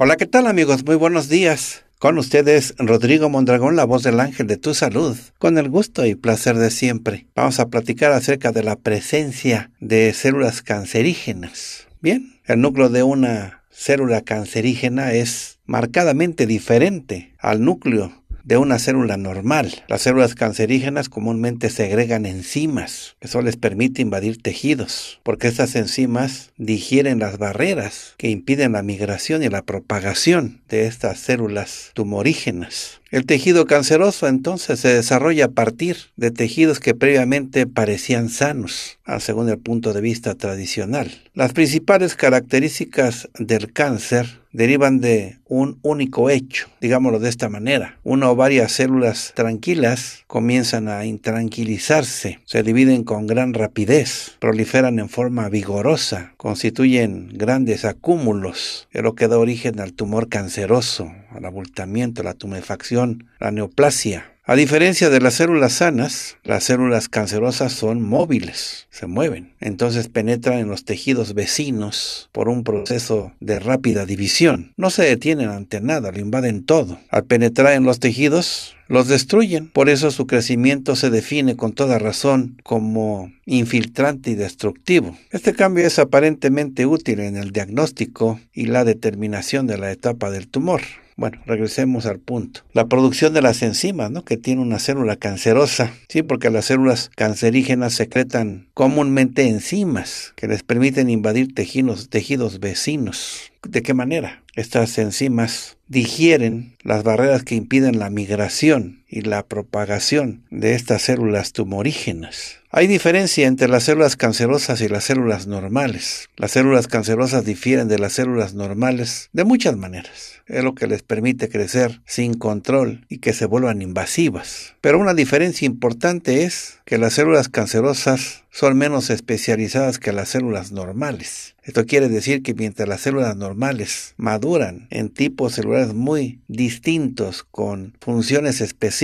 Hola, ¿qué tal amigos? Muy buenos días. Con ustedes, Rodrigo Mondragón, la voz del ángel de tu salud, con el gusto y placer de siempre. Vamos a platicar acerca de la presencia de células cancerígenas. Bien, el núcleo de una célula cancerígena es marcadamente diferente al núcleo de una célula normal. Las células cancerígenas comúnmente segregan enzimas. Eso les permite invadir tejidos, porque estas enzimas digieren las barreras que impiden la migración y la propagación de estas células tumorígenas. El tejido canceroso entonces se desarrolla a partir de tejidos que previamente parecían sanos según el punto de vista tradicional. Las principales características del cáncer derivan de un único hecho, digámoslo de esta manera. Una o varias células tranquilas comienzan a intranquilizarse, se dividen con gran rapidez, proliferan en forma vigorosa, constituyen grandes acúmulos, es lo que da origen al tumor canceroso, al abultamiento, la tumefacción, la neoplasia. A diferencia de las células sanas, las células cancerosas son móviles, se mueven, entonces penetran en los tejidos vecinos por un proceso de rápida división. No se detienen ante nada, lo invaden todo. Al penetrar en los tejidos, los destruyen. Por eso su crecimiento se define con toda razón como infiltrante y destructivo. Este cambio es aparentemente útil en el diagnóstico y la determinación de la etapa del tumor. Bueno, regresemos al punto. La producción de las enzimas, ¿no? Que tiene una célula cancerosa. Sí, porque las células cancerígenas secretan comúnmente enzimas que les permiten invadir tejidos, tejidos vecinos. ¿De qué manera? Estas enzimas digieren las barreras que impiden la migración y la propagación de estas células tumorígenas. Hay diferencia entre las células cancerosas y las células normales. Las células cancerosas difieren de las células normales de muchas maneras. Es lo que les permite crecer sin control y que se vuelvan invasivas. Pero una diferencia importante es que las células cancerosas son menos especializadas que las células normales. Esto quiere decir que mientras las células normales maduran en tipos celulares muy distintos con funciones especiales,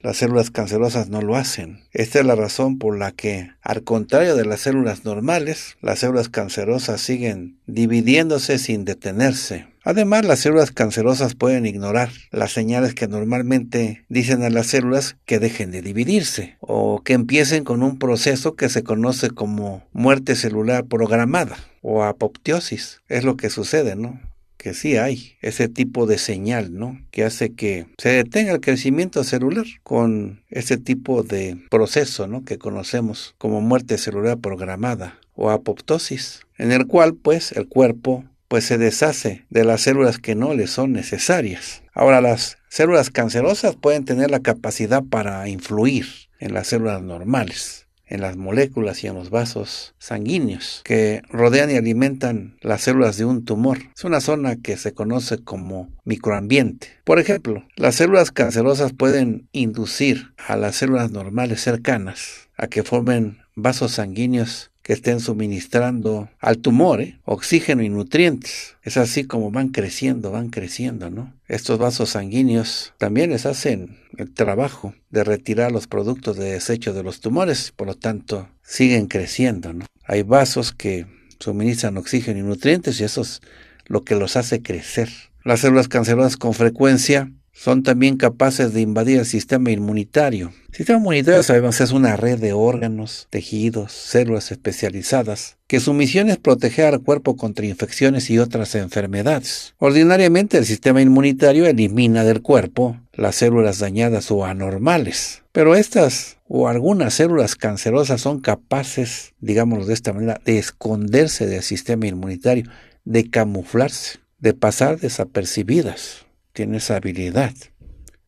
las células cancerosas no lo hacen. Esta es la razón por la que, al contrario de las células normales, las células cancerosas siguen dividiéndose sin detenerse. Además, las células cancerosas pueden ignorar las señales que normalmente dicen a las células que dejen de dividirse o que empiecen con un proceso que se conoce como muerte celular programada o apoptiosis. Es lo que sucede, ¿no? que sí hay ese tipo de señal, ¿no? Que hace que se detenga el crecimiento celular con ese tipo de proceso, ¿no? Que conocemos como muerte celular programada o apoptosis, en el cual pues el cuerpo pues se deshace de las células que no le son necesarias. Ahora las células cancerosas pueden tener la capacidad para influir en las células normales en las moléculas y en los vasos sanguíneos que rodean y alimentan las células de un tumor. Es una zona que se conoce como microambiente. Por ejemplo, las células cancerosas pueden inducir a las células normales cercanas a que formen vasos sanguíneos que estén suministrando al tumor ¿eh? oxígeno y nutrientes. Es así como van creciendo, van creciendo, ¿no? Estos vasos sanguíneos también les hacen el trabajo de retirar los productos de desecho de los tumores, por lo tanto, siguen creciendo, ¿no? Hay vasos que suministran oxígeno y nutrientes y eso es lo que los hace crecer. Las células cancerosas con frecuencia son también capaces de invadir el sistema inmunitario. El sistema inmunitario, sabemos, es una red de órganos, tejidos, células especializadas, que su misión es proteger al cuerpo contra infecciones y otras enfermedades. Ordinariamente el sistema inmunitario elimina del cuerpo las células dañadas o anormales, pero estas o algunas células cancerosas son capaces, digámoslo de esta manera, de esconderse del sistema inmunitario, de camuflarse, de pasar desapercibidas tiene esa habilidad.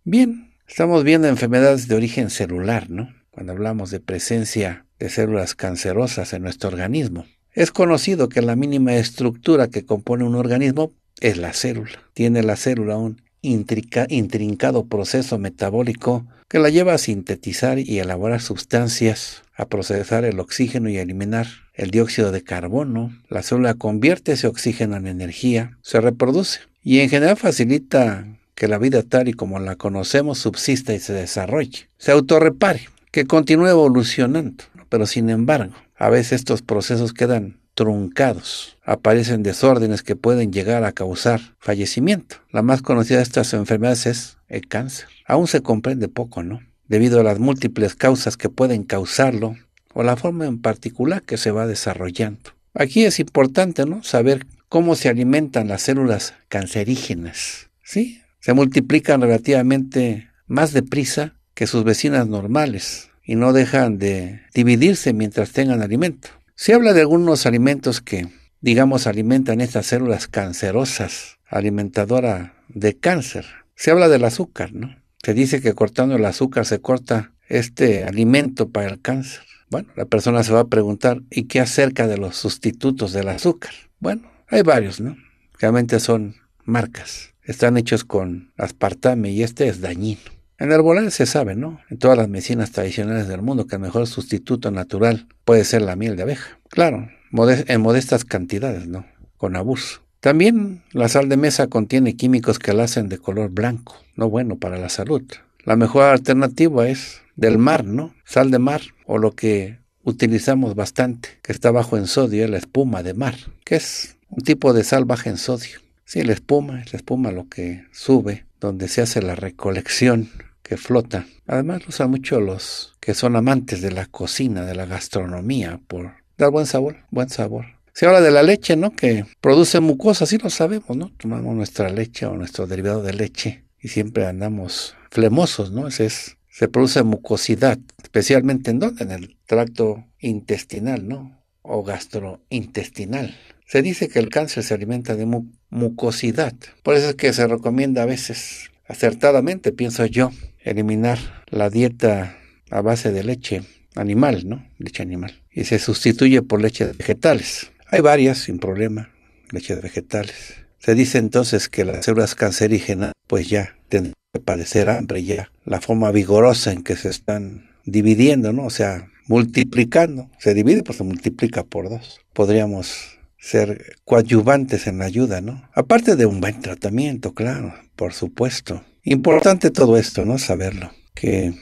Bien, estamos viendo enfermedades de origen celular, ¿no? Cuando hablamos de presencia de células cancerosas en nuestro organismo. Es conocido que la mínima estructura que compone un organismo es la célula. Tiene la célula un intrincado proceso metabólico que la lleva a sintetizar y elaborar sustancias, a procesar el oxígeno y a eliminar el dióxido de carbono. La célula convierte ese oxígeno en energía, se reproduce y en general facilita que la vida tal y como la conocemos subsista y se desarrolle, se autorrepare, que continúe evolucionando. Pero sin embargo, a veces estos procesos quedan truncados. Aparecen desórdenes que pueden llegar a causar fallecimiento. La más conocida de estas enfermedades es el cáncer. Aún se comprende poco, ¿no? Debido a las múltiples causas que pueden causarlo, o la forma en particular que se va desarrollando. Aquí es importante ¿no? saber cómo se alimentan las células cancerígenas. ¿sí? Se multiplican relativamente más deprisa que sus vecinas normales y no dejan de dividirse mientras tengan alimento. Se habla de algunos alimentos que, digamos, alimentan estas células cancerosas, alimentadora de cáncer. Se habla del azúcar, ¿no? Se dice que cortando el azúcar se corta este alimento para el cáncer. Bueno, la persona se va a preguntar, ¿y qué acerca de los sustitutos del azúcar? Bueno, hay varios, ¿no? Realmente son marcas. Están hechos con aspartame y este es dañino. En el volante se sabe, ¿no? En todas las medicinas tradicionales del mundo que el mejor sustituto natural puede ser la miel de abeja. Claro, en modestas cantidades, ¿no? Con abuso. También la sal de mesa contiene químicos que la hacen de color blanco, no bueno para la salud. La mejor alternativa es del mar, ¿no? Sal de mar o lo que utilizamos bastante, que está bajo en sodio, es la espuma de mar, que es un tipo de sal baja en sodio. Sí, la espuma, es la espuma lo que sube, donde se hace la recolección que flota. Además lo usan mucho los que son amantes de la cocina, de la gastronomía, por dar buen sabor, buen sabor. Si habla de la leche, ¿no? Que produce mucosa, sí lo sabemos, ¿no? Tomamos nuestra leche o nuestro derivado de leche y siempre andamos flemosos, ¿no? Ese es se produce mucosidad, especialmente en En el tracto intestinal, ¿no? O gastrointestinal. Se dice que el cáncer se alimenta de mucosidad. Por eso es que se recomienda a veces, acertadamente pienso yo, eliminar la dieta a base de leche animal, ¿no? Leche animal. Y se sustituye por leche vegetales. Hay varias, sin problema, leche vegetales. Se dice entonces que las células cancerígenas, pues ya tendrán parecerá parecer hambre ya, la forma vigorosa en que se están dividiendo, ¿no? O sea, multiplicando. Se divide, pues se multiplica por dos. Podríamos ser coadyuvantes en la ayuda, ¿no? Aparte de un buen tratamiento, claro, por supuesto. Importante todo esto, ¿no? Saberlo. Que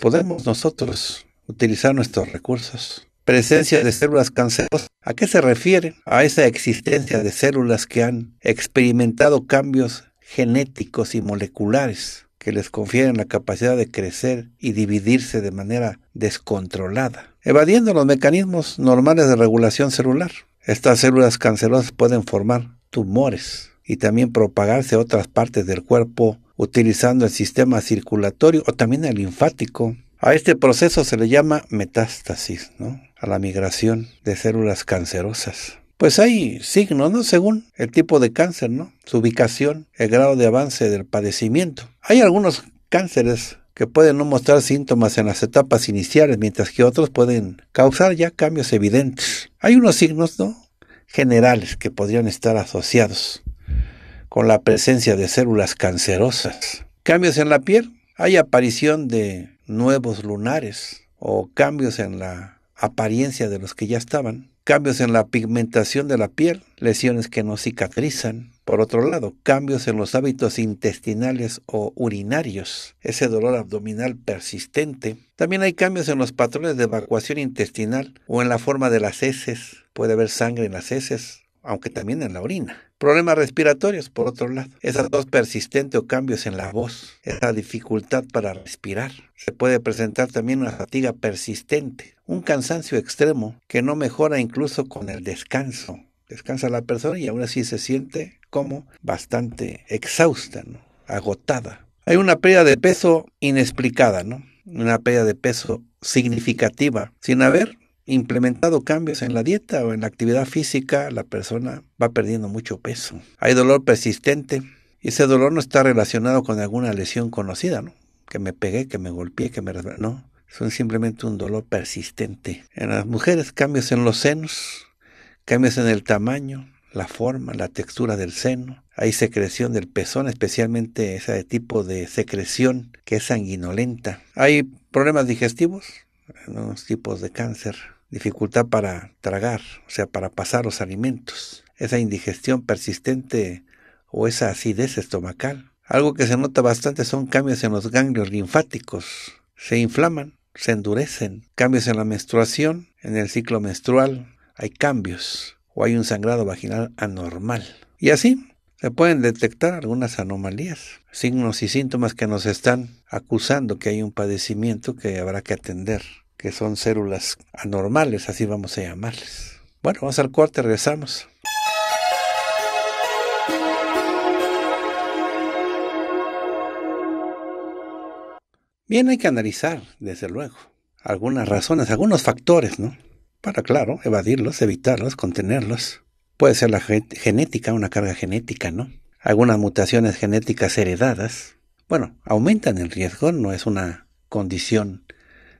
podemos nosotros utilizar nuestros recursos. Presencia de células cancerosas. ¿A qué se refiere? A esa existencia de células que han experimentado cambios genéticos y moleculares que les confieren la capacidad de crecer y dividirse de manera descontrolada, evadiendo los mecanismos normales de regulación celular. Estas células cancerosas pueden formar tumores y también propagarse a otras partes del cuerpo utilizando el sistema circulatorio o también el linfático. A este proceso se le llama metástasis, ¿no? a la migración de células cancerosas. Pues hay signos, ¿no? Según el tipo de cáncer, ¿no? Su ubicación, el grado de avance del padecimiento. Hay algunos cánceres que pueden no mostrar síntomas en las etapas iniciales, mientras que otros pueden causar ya cambios evidentes. Hay unos signos, ¿no? generales que podrían estar asociados con la presencia de células cancerosas. Cambios en la piel. Hay aparición de nuevos lunares o cambios en la apariencia de los que ya estaban cambios en la pigmentación de la piel, lesiones que no cicatrizan. Por otro lado, cambios en los hábitos intestinales o urinarios, ese dolor abdominal persistente. También hay cambios en los patrones de evacuación intestinal o en la forma de las heces. Puede haber sangre en las heces, aunque también en la orina. Problemas respiratorios, por otro lado. Esa dos persistente o cambios en la voz. Esa dificultad para respirar. Se puede presentar también una fatiga persistente. Un cansancio extremo que no mejora incluso con el descanso. Descansa la persona y aún así se siente como bastante exhausta, agotada. Hay una pérdida de peso inexplicada, ¿no? Una pérdida de peso significativa, sin haber implementado cambios en la dieta o en la actividad física, la persona va perdiendo mucho peso. Hay dolor persistente y ese dolor no está relacionado con alguna lesión conocida, ¿no? Que me pegué, que me golpeé, que me... No, son simplemente un dolor persistente. En las mujeres, cambios en los senos, cambios en el tamaño, la forma, la textura del seno. Hay secreción del pezón, especialmente ese tipo de secreción que es sanguinolenta. Hay problemas digestivos, en unos tipos de cáncer dificultad para tragar, o sea, para pasar los alimentos, esa indigestión persistente o esa acidez estomacal. Algo que se nota bastante son cambios en los ganglios linfáticos. Se inflaman, se endurecen, cambios en la menstruación, en el ciclo menstrual, hay cambios o hay un sangrado vaginal anormal. Y así se pueden detectar algunas anomalías, signos y síntomas que nos están acusando que hay un padecimiento que habrá que atender que son células anormales, así vamos a llamarles. Bueno, vamos al corte, regresamos. Bien, hay que analizar, desde luego, algunas razones, algunos factores, ¿no? Para, claro, evadirlos, evitarlos, contenerlos. Puede ser la genética, una carga genética, ¿no? Algunas mutaciones genéticas heredadas, bueno, aumentan el riesgo, no es una condición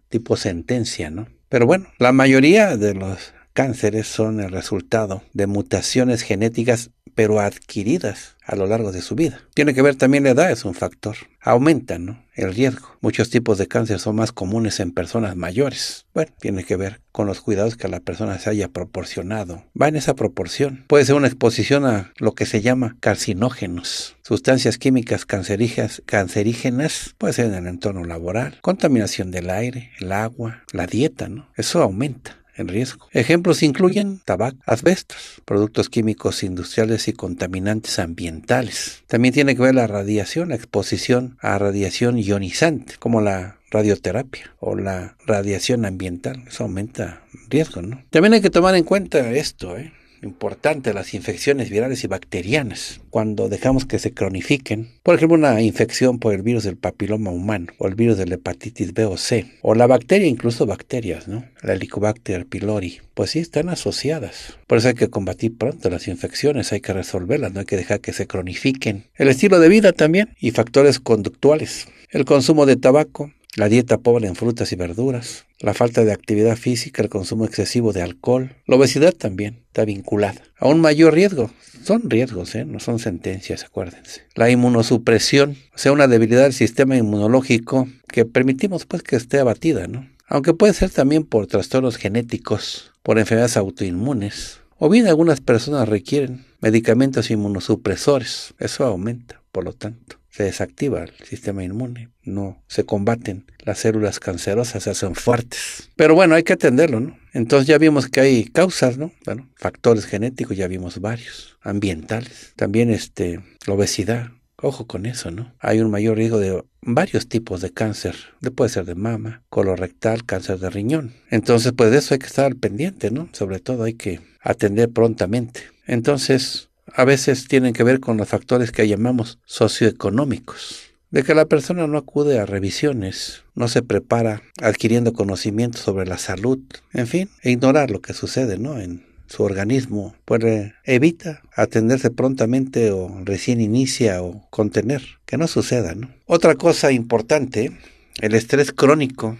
tipo sentencia, ¿no? Pero bueno, la mayoría de los cánceres son el resultado de mutaciones genéticas pero adquiridas a lo largo de su vida. Tiene que ver también la edad, es un factor. Aumenta ¿no? el riesgo. Muchos tipos de cáncer son más comunes en personas mayores. Bueno, tiene que ver con los cuidados que a la persona se haya proporcionado. Va en esa proporción. Puede ser una exposición a lo que se llama carcinógenos, sustancias químicas cancerígenas, cancerígenas puede ser en el entorno laboral, contaminación del aire, el agua, la dieta, ¿no? Eso aumenta en riesgo. Ejemplos incluyen tabaco, asbestos, productos químicos industriales y contaminantes ambientales. También tiene que ver la radiación, la exposición a radiación ionizante, como la radioterapia o la radiación ambiental. Eso aumenta riesgo, ¿no? También hay que tomar en cuenta esto, ¿eh? importante las infecciones virales y bacterianas cuando dejamos que se cronifiquen. Por ejemplo, una infección por el virus del papiloma humano o el virus de la hepatitis B o C o la bacteria, incluso bacterias, ¿no? La Helicobacter pylori. Pues sí, están asociadas. Por eso hay que combatir pronto las infecciones, hay que resolverlas, no hay que dejar que se cronifiquen. El estilo de vida también y factores conductuales. El consumo de tabaco, la dieta pobre en frutas y verduras, la falta de actividad física, el consumo excesivo de alcohol, la obesidad también está vinculada a un mayor riesgo. Son riesgos, ¿eh? no son sentencias, acuérdense. La inmunosupresión, o sea, una debilidad del sistema inmunológico que permitimos pues que esté abatida, ¿no? Aunque puede ser también por trastornos genéticos, por enfermedades autoinmunes, o bien algunas personas requieren medicamentos inmunosupresores. Eso aumenta, por lo tanto se desactiva el sistema inmune, no se combaten las células cancerosas, se hacen fuertes. Pero bueno, hay que atenderlo, ¿no? Entonces ya vimos que hay causas, ¿no? Bueno, factores genéticos, ya vimos varios, ambientales, también este, la obesidad, Ojo con eso, ¿no? Hay un mayor riesgo de varios tipos de cáncer. Puede ser de mama, colorectal, cáncer de riñón. Entonces, pues de eso hay que estar pendiente, ¿no? Sobre todo hay que atender prontamente. Entonces, a veces tienen que ver con los factores que llamamos socioeconómicos de que la persona no acude a revisiones, no se prepara adquiriendo conocimiento sobre la salud, en fin, e ignorar lo que sucede, ¿no? En su organismo, pues evita atenderse prontamente o recién inicia o contener, que no suceda, ¿no? Otra cosa importante, el estrés crónico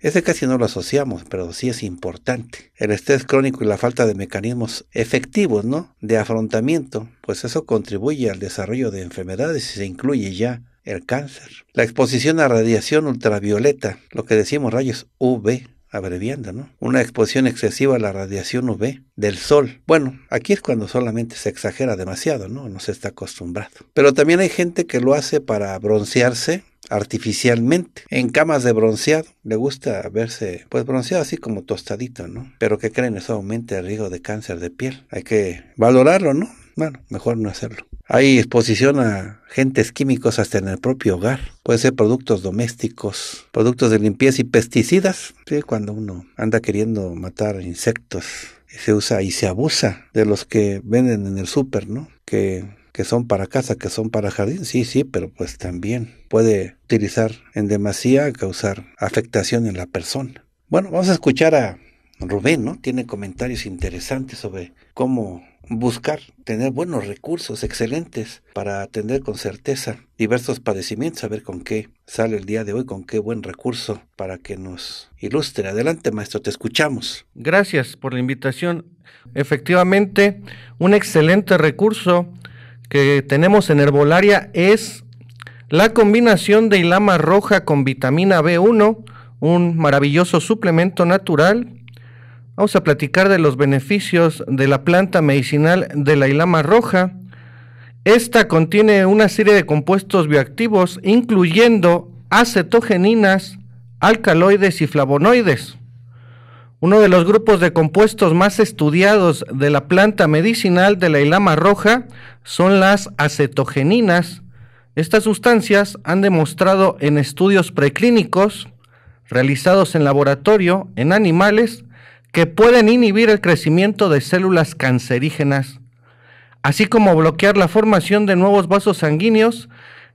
ese casi no lo asociamos, pero sí es importante. El estrés crónico y la falta de mecanismos efectivos, ¿no? De afrontamiento, pues eso contribuye al desarrollo de enfermedades y se incluye ya el cáncer. La exposición a radiación ultravioleta, lo que decimos rayos UV, abreviando, ¿no? Una exposición excesiva a la radiación UV del sol. Bueno, aquí es cuando solamente se exagera demasiado, ¿no? No se está acostumbrado. Pero también hay gente que lo hace para broncearse artificialmente en camas de bronceado. Le gusta verse, pues bronceado así como tostadito, ¿no? Pero que creen? Eso aumenta el riesgo de cáncer de piel. Hay que valorarlo, ¿no? Bueno, mejor no hacerlo. Hay exposición a agentes químicos hasta en el propio hogar. Puede ser productos domésticos, productos de limpieza y pesticidas. ¿sí? Cuando uno anda queriendo matar insectos, se usa y se abusa de los que venden en el súper, ¿no? Que que son para casa, que son para jardín, sí, sí, pero pues también puede utilizar en demasía causar afectación en la persona. Bueno, vamos a escuchar a Rubén, ¿no? Tiene comentarios interesantes sobre cómo buscar tener buenos recursos excelentes para atender con certeza diversos padecimientos, a ver con qué sale el día de hoy, con qué buen recurso para que nos ilustre. Adelante, maestro, te escuchamos. Gracias por la invitación. Efectivamente, un excelente recurso que tenemos en herbolaria es la combinación de hilama roja con vitamina B1, un maravilloso suplemento natural. Vamos a platicar de los beneficios de la planta medicinal de la hilama roja. Esta contiene una serie de compuestos bioactivos, incluyendo acetogeninas, alcaloides y flavonoides uno de los grupos de compuestos más estudiados de la planta medicinal de la hilama roja son las acetogeninas. Estas sustancias han demostrado en estudios preclínicos realizados en laboratorio en animales que pueden inhibir el crecimiento de células cancerígenas, así como bloquear la formación de nuevos vasos sanguíneos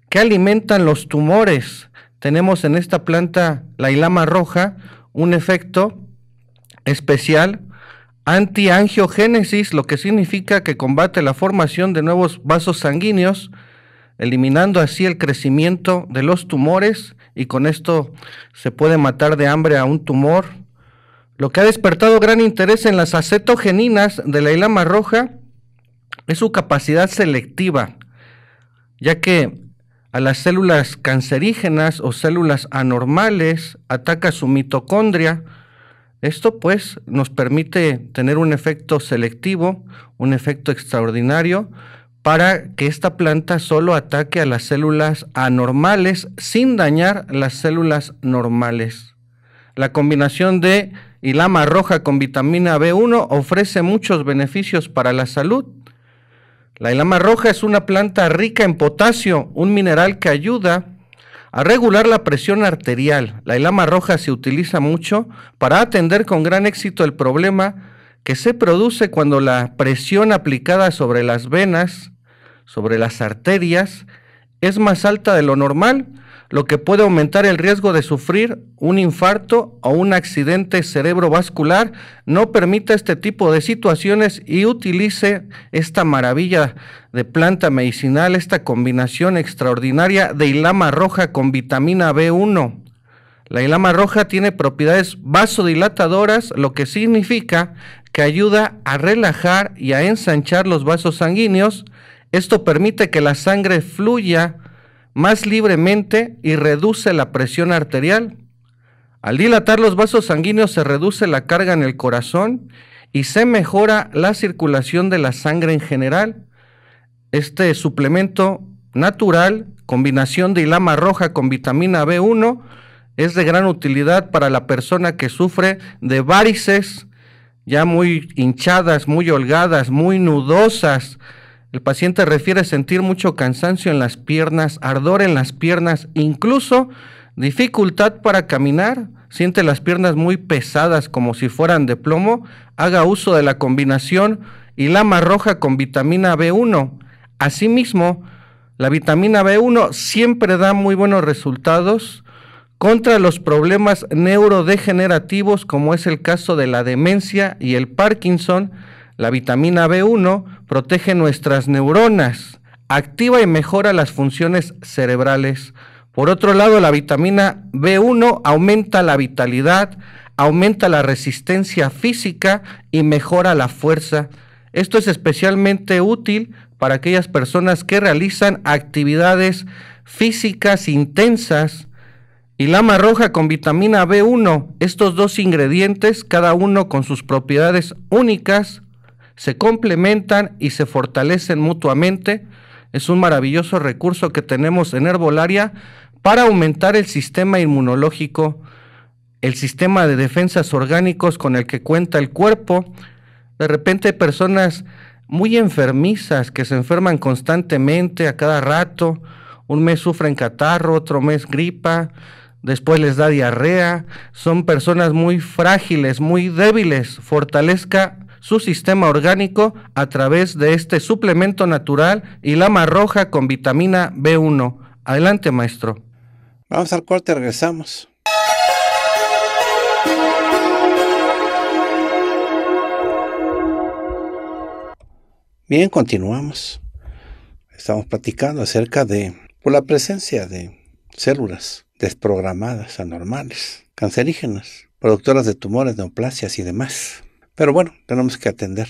que alimentan los tumores. Tenemos en esta planta, la hilama roja, un efecto especial antiangiogénesis, lo que significa que combate la formación de nuevos vasos sanguíneos, eliminando así el crecimiento de los tumores y con esto se puede matar de hambre a un tumor, lo que ha despertado gran interés en las acetogeninas de la hilama roja es su capacidad selectiva, ya que a las células cancerígenas o células anormales ataca su mitocondria, esto pues nos permite tener un efecto selectivo, un efecto extraordinario, para que esta planta solo ataque a las células anormales sin dañar las células normales. La combinación de hilama roja con vitamina B1 ofrece muchos beneficios para la salud. La hilama roja es una planta rica en potasio, un mineral que ayuda a a regular la presión arterial, la lama roja se utiliza mucho para atender con gran éxito el problema que se produce cuando la presión aplicada sobre las venas, sobre las arterias, es más alta de lo normal, lo que puede aumentar el riesgo de sufrir un infarto o un accidente cerebrovascular. No permita este tipo de situaciones y utilice esta maravilla de planta medicinal, esta combinación extraordinaria de hilama roja con vitamina B1. La hilama roja tiene propiedades vasodilatadoras, lo que significa que ayuda a relajar y a ensanchar los vasos sanguíneos. Esto permite que la sangre fluya más libremente y reduce la presión arterial. Al dilatar los vasos sanguíneos se reduce la carga en el corazón y se mejora la circulación de la sangre en general. Este suplemento natural, combinación de lama roja con vitamina B1, es de gran utilidad para la persona que sufre de varices ya muy hinchadas, muy holgadas, muy nudosas, el paciente refiere sentir mucho cansancio en las piernas, ardor en las piernas, incluso dificultad para caminar, siente las piernas muy pesadas como si fueran de plomo, haga uso de la combinación y lama roja con vitamina B1. Asimismo, la vitamina B1 siempre da muy buenos resultados contra los problemas neurodegenerativos como es el caso de la demencia y el Parkinson, la vitamina B1 protege nuestras neuronas, activa y mejora las funciones cerebrales. Por otro lado, la vitamina B1 aumenta la vitalidad, aumenta la resistencia física y mejora la fuerza. Esto es especialmente útil para aquellas personas que realizan actividades físicas intensas. Y lama roja con vitamina B1, estos dos ingredientes, cada uno con sus propiedades únicas, se complementan y se fortalecen mutuamente. Es un maravilloso recurso que tenemos en herbolaria para aumentar el sistema inmunológico, el sistema de defensas orgánicos con el que cuenta el cuerpo. De repente hay personas muy enfermizas que se enferman constantemente a cada rato. Un mes sufren catarro, otro mes gripa, después les da diarrea. Son personas muy frágiles, muy débiles. Fortalezca su sistema orgánico a través de este suplemento natural y lama roja con vitamina B1. Adelante, maestro. Vamos al corte, regresamos. Bien, continuamos. Estamos platicando acerca de por la presencia de células desprogramadas, anormales, cancerígenas, productoras de tumores, neoplasias y demás. Pero bueno, tenemos que atender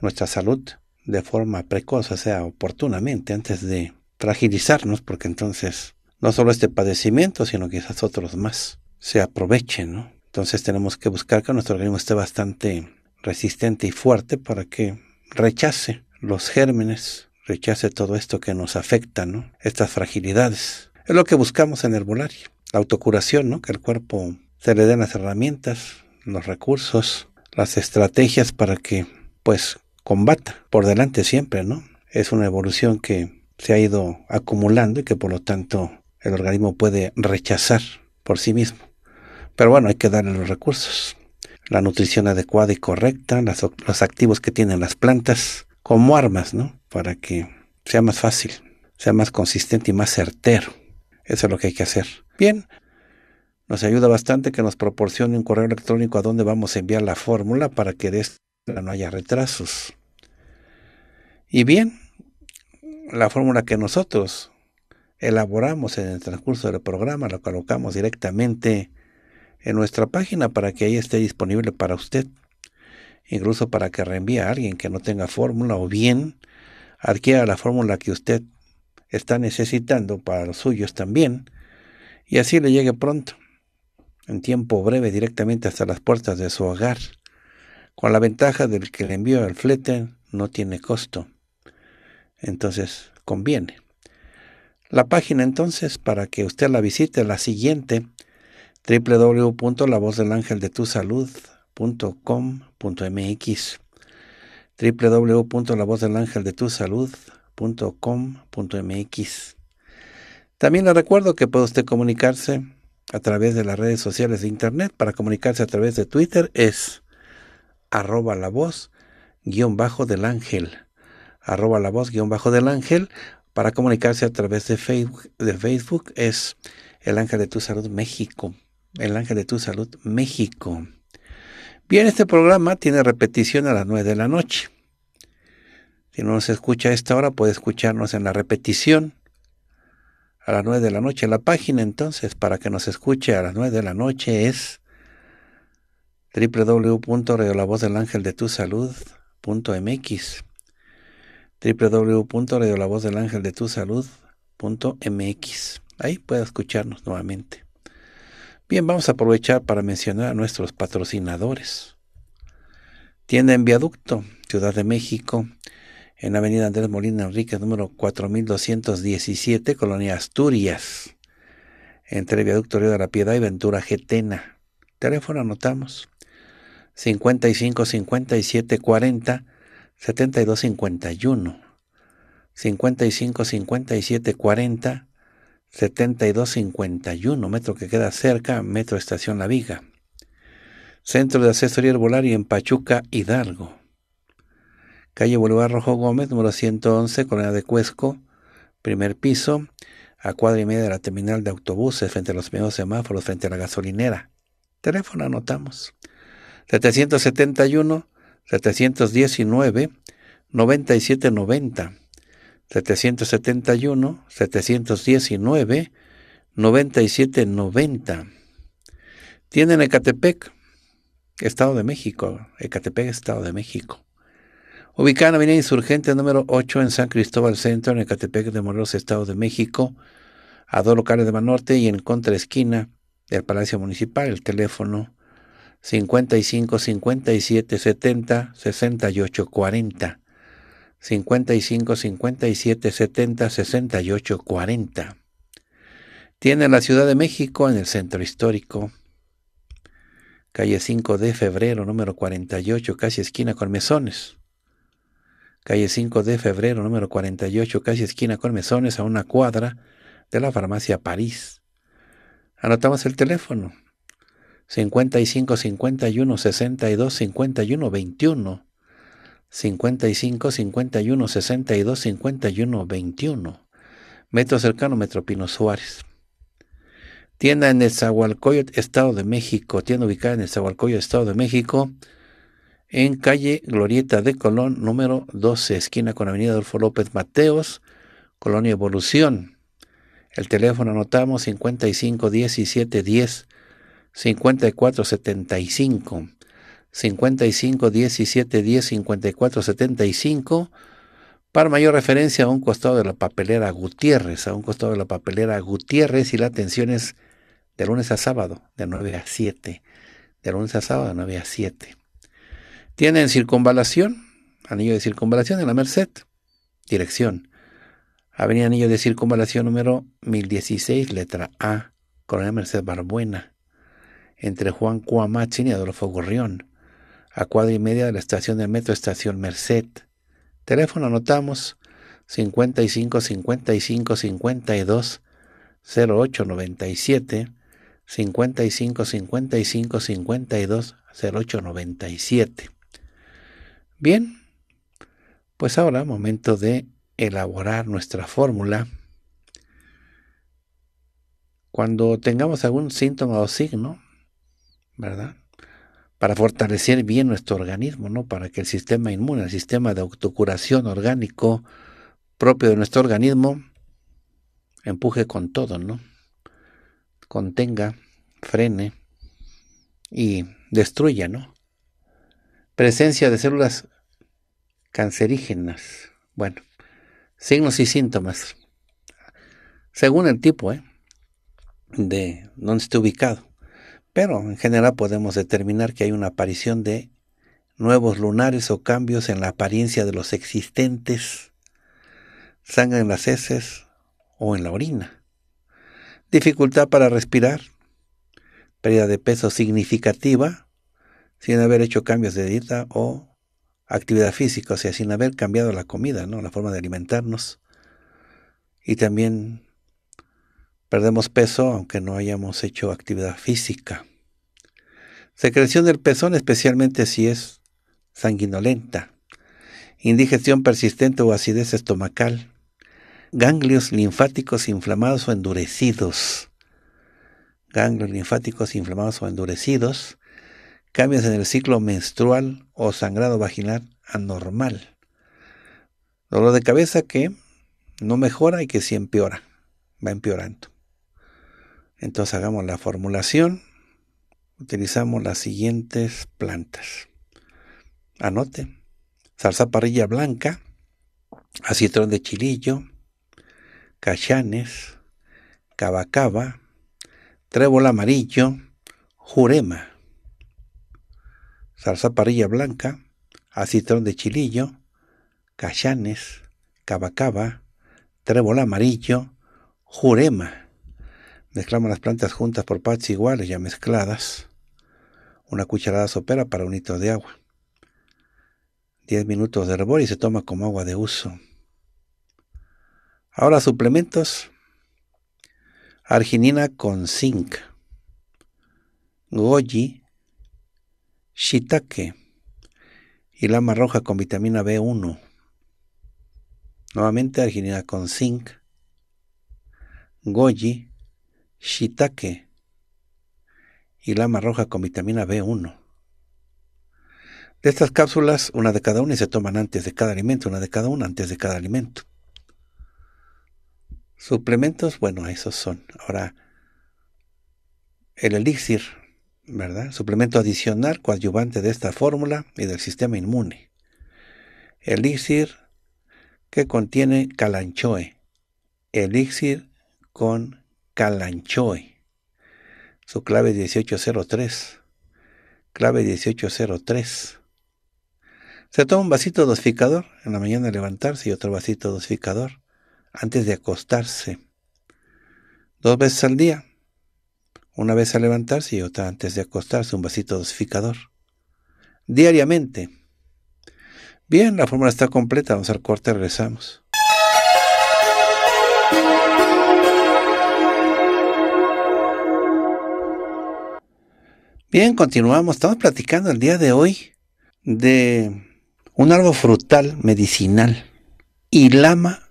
nuestra salud de forma precoz, o sea, oportunamente, antes de fragilizarnos, porque entonces no solo este padecimiento, sino quizás otros más se aprovechen, ¿no? Entonces tenemos que buscar que nuestro organismo esté bastante resistente y fuerte para que rechace los gérmenes, rechace todo esto que nos afecta, ¿no? Estas fragilidades. Es lo que buscamos en volar. la autocuración, ¿no? Que el cuerpo se le den las herramientas, los recursos las estrategias para que pues combata por delante siempre, ¿no? Es una evolución que se ha ido acumulando y que por lo tanto el organismo puede rechazar por sí mismo. Pero bueno, hay que darle los recursos. La nutrición adecuada y correcta, los activos que tienen las plantas, como armas, ¿no? Para que sea más fácil, sea más consistente y más certero. Eso es lo que hay que hacer. Bien, nos ayuda bastante que nos proporcione un correo electrónico a donde vamos a enviar la fórmula para que de esta no haya retrasos. Y bien, la fórmula que nosotros elaboramos en el transcurso del programa la colocamos directamente en nuestra página para que ahí esté disponible para usted, incluso para que reenvíe a alguien que no tenga fórmula o bien adquiera la fórmula que usted está necesitando para los suyos también y así le llegue pronto en tiempo breve directamente hasta las puertas de su hogar, con la ventaja del que le envío el flete no tiene costo. Entonces, conviene. La página entonces, para que usted la visite, la siguiente, www.lavozdelangeldetusalud.com.mx www.lavozdelangeldetusalud.com.mx También le recuerdo que puede usted comunicarse a través de las redes sociales de Internet. Para comunicarse a través de Twitter es arroba la voz guión bajo del ángel. Arroba la voz guión bajo del ángel. Para comunicarse a través de Facebook, de Facebook es el ángel de tu salud México. El ángel de tu salud México. Bien, este programa tiene repetición a las 9 de la noche. Si no nos escucha a esta hora, puede escucharnos en la repetición a las 9 de la noche. La página entonces para que nos escuche a las 9 de la noche es www.radiolavozdelaangeldetusalud.mx mx Ahí puede escucharnos nuevamente. Bien, vamos a aprovechar para mencionar a nuestros patrocinadores. Tienda en Viaducto, Ciudad de México, en Avenida Andrés Molina Enrique, número 4217, Colonia Asturias, entre Viaducto Río de la Piedad y Ventura Getena. Teléfono anotamos 55 57 40 72 51. 55 57 40 72 51, metro que queda cerca, metro Estación La Viga. Centro de Asesoría Herbolaria en Pachuca, Hidalgo calle Bolívar Rojo Gómez, número 111, Colonia de Cuesco, primer piso, a cuadra y media de la terminal de autobuses, frente a los primeros semáforos, frente a la gasolinera. Teléfono anotamos. 771 719 9790 771 719 9790 Tienen Ecatepec, Estado de México, Ecatepec, Estado de México ubicada en Avenida Insurgente número 8 en San Cristóbal Centro, en Ecatepec de Morelos, Estado de México, a dos locales de Manorte y en contraesquina del Palacio Municipal, el teléfono 55 57 70 68 40. 55 57 70 68 40. Tiene la Ciudad de México en el centro histórico. Calle 5 de febrero, número 48, casi esquina con mesones calle 5 de febrero, número 48, casi esquina con mesones, a una cuadra de la farmacia París. Anotamos el teléfono. 55 51 62 51 21. 55 51 62 51 21. Metro cercano, Metro Pino Suárez. Tienda en el Zahualcoyot, Estado de México. Tienda ubicada en el Zahualcoyo, Estado de México en calle Glorieta de Colón, número 12, esquina con Avenida Adolfo López Mateos, Colonia Evolución. El teléfono anotamos 55 17 10 54 75. 55 17 10 54 75. Para mayor referencia, a un costado de la papelera Gutiérrez, a un costado de la papelera Gutiérrez y la atención es de lunes a sábado, de 9 a 7. De lunes a sábado, de 9 a 7. Tienen circunvalación, anillo de circunvalación en la Merced, dirección. Avenida Anillo de Circunvalación número 1016, letra A, Coronel Merced Barbuena, entre Juan Cuamachin y Adolfo Gorrión, a cuadra y media de la estación del metro Estación Merced. Teléfono anotamos 55 55 52 0897 55 55 52 08 Bien, pues ahora momento de elaborar nuestra fórmula. Cuando tengamos algún síntoma o signo, ¿verdad? Para fortalecer bien nuestro organismo, ¿no? Para que el sistema inmune, el sistema de autocuración orgánico propio de nuestro organismo, empuje con todo, ¿no? Contenga, frene y destruya, ¿no? Presencia de células cancerígenas. Bueno, signos y síntomas. Según el tipo ¿eh? de donde esté ubicado. Pero en general podemos determinar que hay una aparición de nuevos lunares o cambios en la apariencia de los existentes, sangre en las heces o en la orina, dificultad para respirar, pérdida de peso significativa sin haber hecho cambios de dieta o actividad física, o sea, sin haber cambiado la comida, La forma de alimentarnos. Y también perdemos peso aunque no hayamos hecho actividad física. Secreción del pezón, especialmente si es sanguinolenta. Indigestión persistente o acidez estomacal. Ganglios linfáticos inflamados o endurecidos. Ganglios linfáticos inflamados o endurecidos cambios en el ciclo menstrual o sangrado vaginal anormal. Dolor de cabeza que no mejora y que sí empeora, va empeorando. Entonces hagamos la formulación, utilizamos las siguientes plantas. Anote, salsa parrilla blanca, acitrón de chilillo, cachanes, cabacaba, trébol amarillo, jurema salsa blanca, acitrón de chilillo, cayanes, cabacaba, trébol amarillo, jurema. Mezclamos las plantas juntas por partes iguales ya mezcladas. Una cucharada sopera para un litro de agua. 10 minutos de hervor y se toma como agua de uso. Ahora suplementos. Arginina con zinc. Goji shiitake y lama roja con vitamina B1. Nuevamente arginina con zinc, goji, shiitake y lama roja con vitamina B1. De estas cápsulas, una de cada una y se toman antes de cada alimento, una de cada una antes de cada alimento. Suplementos, bueno, esos son. Ahora, el elixir Suplemento adicional coadyuvante de esta fórmula y del sistema inmune. Elixir que contiene calanchoe. Elixir con calanchoe. Su clave 1803. Clave 1803. Se toma un vasito dosificador en la mañana al levantarse y otro vasito dosificador antes de acostarse. Dos veces al día, una vez a levantarse y otra antes de acostarse, un vasito dosificador. Diariamente. Bien, la fórmula está completa, vamos al corte, regresamos. Bien, continuamos. Estamos platicando el día de hoy de un árbol frutal medicinal, Ilama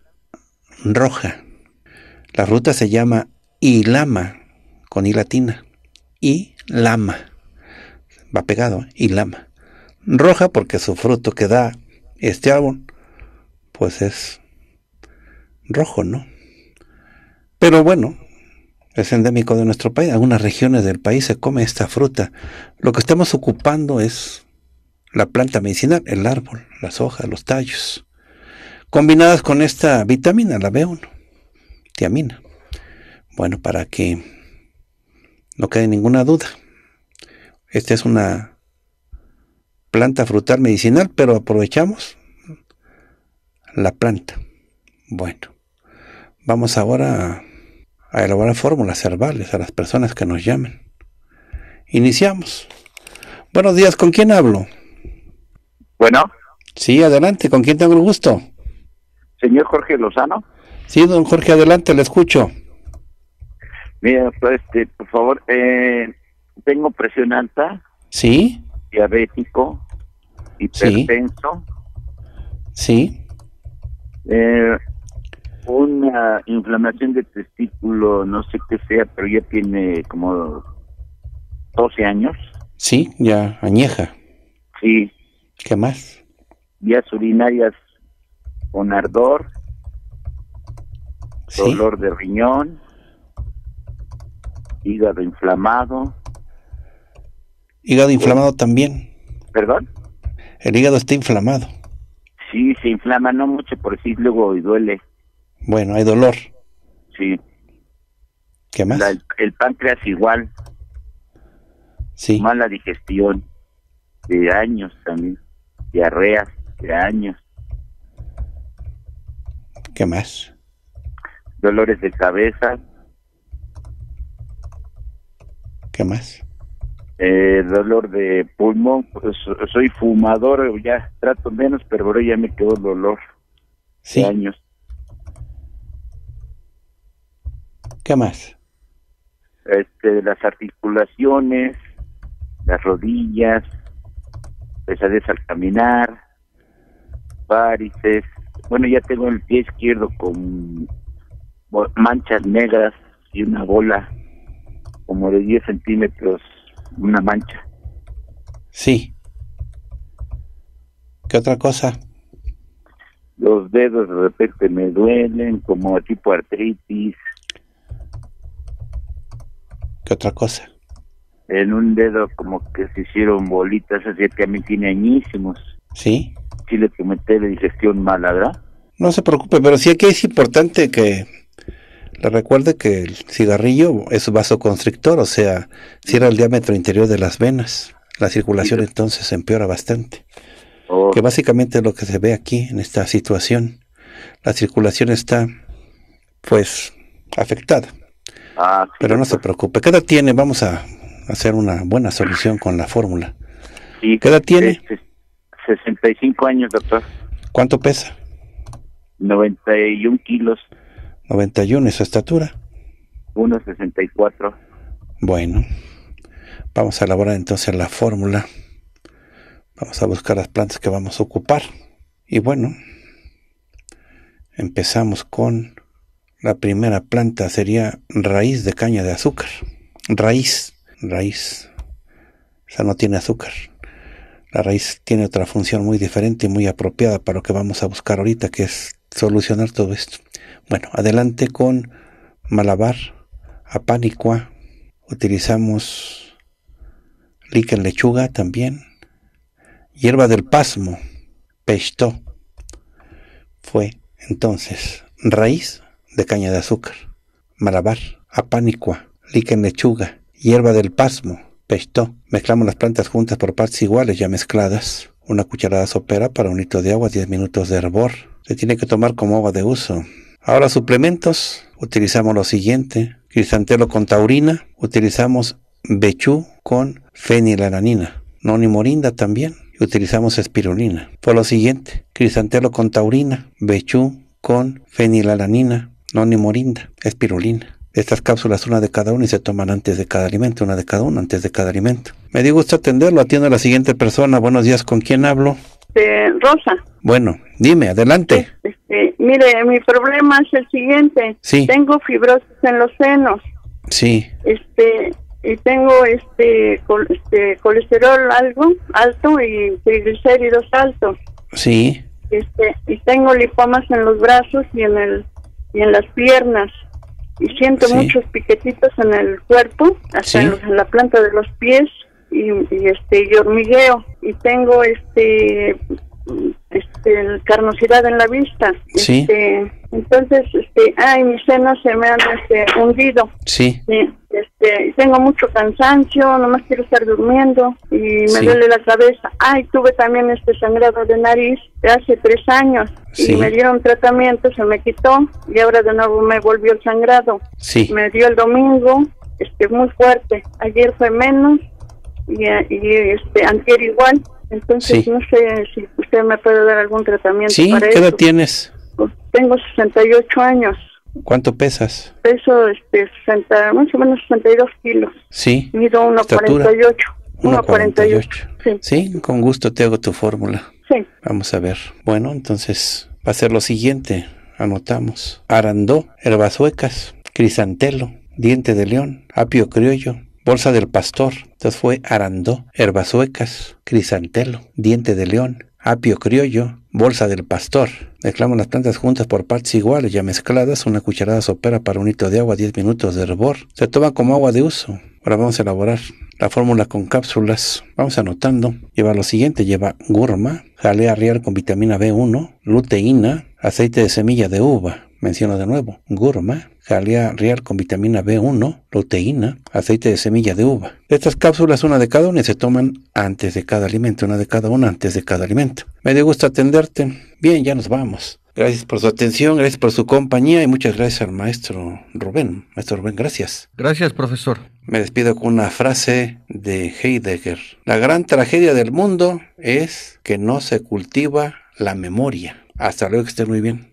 roja. La fruta se llama Ilama con hilatina Y lama. Va pegado, y lama. Roja porque su fruto que da este árbol, pues es rojo, ¿no? Pero bueno, es endémico de nuestro país. algunas regiones del país se come esta fruta. Lo que estamos ocupando es la planta medicinal, el árbol, las hojas, los tallos, combinadas con esta vitamina, la B1, tiamina. Bueno, para que no quede ninguna duda. Esta es una planta frutal medicinal, pero aprovechamos la planta. Bueno, vamos ahora a, elaborar fórmulas herbales a las personas que nos llamen. Iniciamos. Buenos días, ¿con quién hablo? Bueno. Sí, adelante, ¿con quién tengo el gusto? Señor Jorge Lozano. Sí, don Jorge, adelante, le escucho. Mira, este, por favor, eh, tengo presión alta. Sí. Diabético. Hipertenso. Sí. Eh, una inflamación de testículo, no sé qué sea, pero ya tiene como 12 años. Sí, ya añeja. Sí. ¿Qué más? Vías urinarias con ardor, dolor de riñón hígado inflamado. Hígado eh, inflamado también. ¿Perdón? El hígado está inflamado. Sí, se inflama, no mucho, por sí luego duele. Bueno, hay dolor. Sí. ¿Qué más? el, páncreas igual. Sí. Mala digestión. De años también. Diarreas de años. ¿Qué más? Dolores de cabeza, ¿Qué más? Eh, dolor de pulmón. Pues, soy fumador, ya trato menos, pero ahora ya me quedó dolor. Sí. De años. ¿Qué más? Este, las articulaciones, las rodillas, pesadez al caminar, varices. Bueno, ya tengo el pie izquierdo con manchas negras y una bola como de 10 centímetros, una mancha. Sí. ¿Qué otra cosa? Los dedos de repente me duelen, como tipo artritis. ¿Qué otra cosa? En un dedo como que se hicieron bolitas, así que a mí tiene añísimos. ¿Sí? Sí le prometí la digestión mala, ¿verdad? No se preocupe, pero sí que es importante que Recuerde que el cigarrillo es vasoconstrictor, o sea, cierra el diámetro interior de las venas. La circulación entonces empeora bastante. Que básicamente es lo que se ve aquí en esta situación. La circulación está, pues, afectada. Ah, Pero no se preocupe. ¿Qué edad tiene? Vamos a hacer una buena solución con la fórmula. ¿Qué edad tiene? 65 años, doctor. ¿Cuánto pesa? 91 kilos. 91, ¿y su estatura? 1,64. Bueno, vamos a elaborar entonces la fórmula. Vamos a buscar las plantas que vamos a ocupar. Y bueno, empezamos con la primera planta, sería raíz de caña de azúcar. Raíz, raíz. O sea, no tiene azúcar. La raíz tiene otra función muy diferente y muy apropiada para lo que vamos a buscar ahorita, que es solucionar todo esto. Bueno, adelante con Malabar, Apanicua, Utilizamos líquen lechuga también. Hierba del pasmo, pesto. Fue entonces raíz de caña de azúcar. Malabar, Apanicua, líquen lechuga, hierba del pasmo, pesto. Mezclamos las plantas juntas por partes iguales ya mezcladas. Una cucharada sopera para un litro de agua, 10 minutos de hervor. Se tiene que tomar como agua de uso. Ahora suplementos, utilizamos lo siguiente, crisantelo con taurina, utilizamos bechú con fenilalanina, morinda también, y utilizamos espirulina. Por lo siguiente, crisantelo con taurina, bechú con fenilalanina, morinda, espirulina. Estas cápsulas, una de cada una, y se toman antes de cada alimento, una de cada una, antes de cada alimento. Me dio gusto atenderlo, atiendo a la siguiente persona. Buenos días, ¿con quién hablo? Este, Rosa. Bueno, dime, adelante. Este, mire, mi problema es el siguiente. Sí. Tengo fibrosis en los senos. Sí. Este, y tengo este, este colesterol algo alto y triglicéridos altos. Sí. Este, y tengo lipomas en los brazos y en el y en las piernas y siento muchos piquetitos en el cuerpo, hasta en la planta de los pies y, este hormigueo y tengo este este carnosidad en la vista este, entonces este ay mis senos se me han este, hundido sí este, tengo mucho cansancio nomás quiero estar durmiendo y me duele la cabeza ay tuve también este sangrado de nariz de hace tres años y me dieron tratamiento se me quitó y ahora de nuevo me volvió el sangrado sí me dio el domingo este muy fuerte ayer fue menos y, este, antier igual. Entonces, no sé si usted me puede dar algún tratamiento. Sí, ¿qué edad tienes? Pues, tengo 68 años. ¿Cuánto pesas? Peso este, 60, más o menos 62 kilos. Sí. Mido 1,48. 1,48. Sí. con gusto te hago tu fórmula. Sí. Vamos a ver. Bueno, entonces va a ser lo siguiente. Anotamos. Arandó, herbazuecas, crisantelo, diente de león, apio criollo, bolsa del pastor, entonces fue arandó, suecas, crisantelo, diente de león, apio criollo, bolsa del pastor. Mezclamos las plantas juntas por partes iguales, ya mezcladas, una cucharada sopera para un hito de agua, 10 minutos de hervor. Se toma como agua de uso. Ahora vamos a elaborar la fórmula con cápsulas. Vamos anotando. Lleva lo siguiente, lleva gurma, jalea real con vitamina B1, luteína, aceite de semilla de uva. Menciono de nuevo, gurma, jalea real con vitamina B1, proteína, aceite de semilla de uva. Estas cápsulas, una de cada una, se toman antes de cada alimento, una de cada una antes de cada alimento. Me dio gusto atenderte. Bien, ya nos vamos. Gracias por su atención, gracias por su compañía y muchas gracias al maestro Rubén. Maestro Rubén, gracias. Gracias, profesor. Me despido con una frase de Heidegger. La gran tragedia del mundo es que no se cultiva la memoria. Hasta luego, que esté muy bien.